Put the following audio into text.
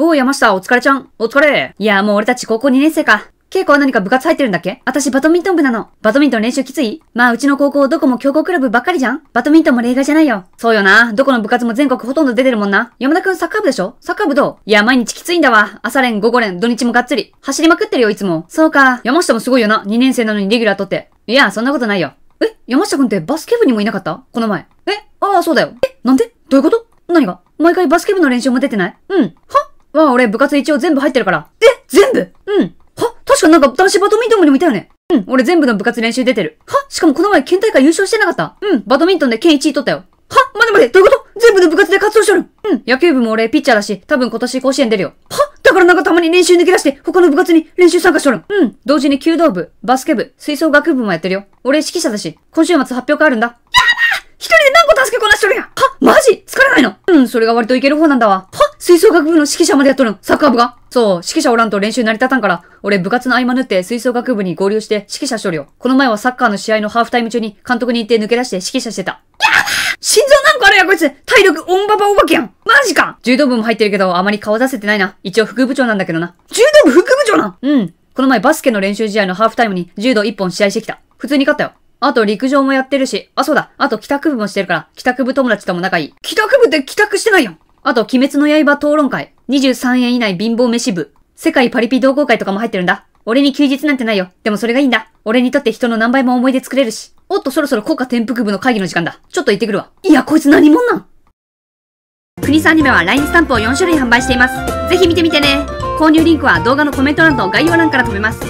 おう、山下、お疲れちゃん。お疲れ。いや、もう俺たち高校2年生か。稽古は何か部活入ってるんだっけ私バドミントン部なの。バドミントン練習きついまあうちの高校どこも強豪クラブばっかりじゃんバドミントンも例外じゃないよ。そうよな。どこの部活も全国ほとんど出てるもんな。山田くんサッカー部でしょサッカー部どういや、毎日きついんだわ。朝練、午後練、土日もがっつり。走りまくってるよ、いつも。そうか。山下もすごいよな。2年生なのにレギュラー取って。いや、そんなことないよ。え山下くんってバスケ部にもいなかったこの前。えああ、そうだよ。えなんでどういうこと何が毎回バスケ部の練習も出てないうん。はまあ俺部活一応全部入ってるから。え全部うんは確かなんか男子バドミントンにもいたよねうん、俺全部の部活練習出てる。はしかもこの前県大会優勝してなかったうん、バドミントンで県1位取ったよ。は待て待てどういうこと全部の部活で活動しとるうん、野球部も俺ピッチャーだし、多分今年甲子園出るよ。はだからなんかたまに練習抜け出して、他の部活に練習参加しとるん。うん、同時に弓道部、バスケ部、吹奏楽部もやってるよ。俺指揮者だし、今週末発表会あるんだ。やば一人で何個助けこなしとるやんはマジ疲れないのうん、それが割といける方なんだわ。は吹奏楽部の指揮者までやっとるんサッカー部がそう、指揮者おらんと練習成り立たんから、俺部活の合間縫って吹奏楽部に合流して指揮者しとるよ。この前はサッカーの試合のハーフタイム中に監督に行って抜け出して指揮者してた。心臓なんかあるやこいつ体力オンババお化けやんマジか柔道部も入ってるけど、あまり顔出せてないな。一応副部長なんだけどな。柔道部副部長なんうん。この前バスケの練習試合のハーフタイムに柔道1本試合してきた。普通に勝ったよ。あと陸上もやってるし、あ、そうだ。あと帰宅部もしてるから、帰宅部友達とも仲いい。帰宅部って帰宅してないやん。あと、鬼滅の刃討論会。23円以内貧乏飯部。世界パリピ同好会とかも入ってるんだ。俺に休日なんてないよ。でもそれがいいんだ。俺にとって人の何倍も思い出作れるし。おっと、そろそろ国家転覆部の会議の時間だ。ちょっと行ってくるわ。いや、こいつ何者なん国さアニメは LINE スタンプを4種類販売しています。ぜひ見てみてね。購入リンクは動画のコメント欄と概要欄から飛べます。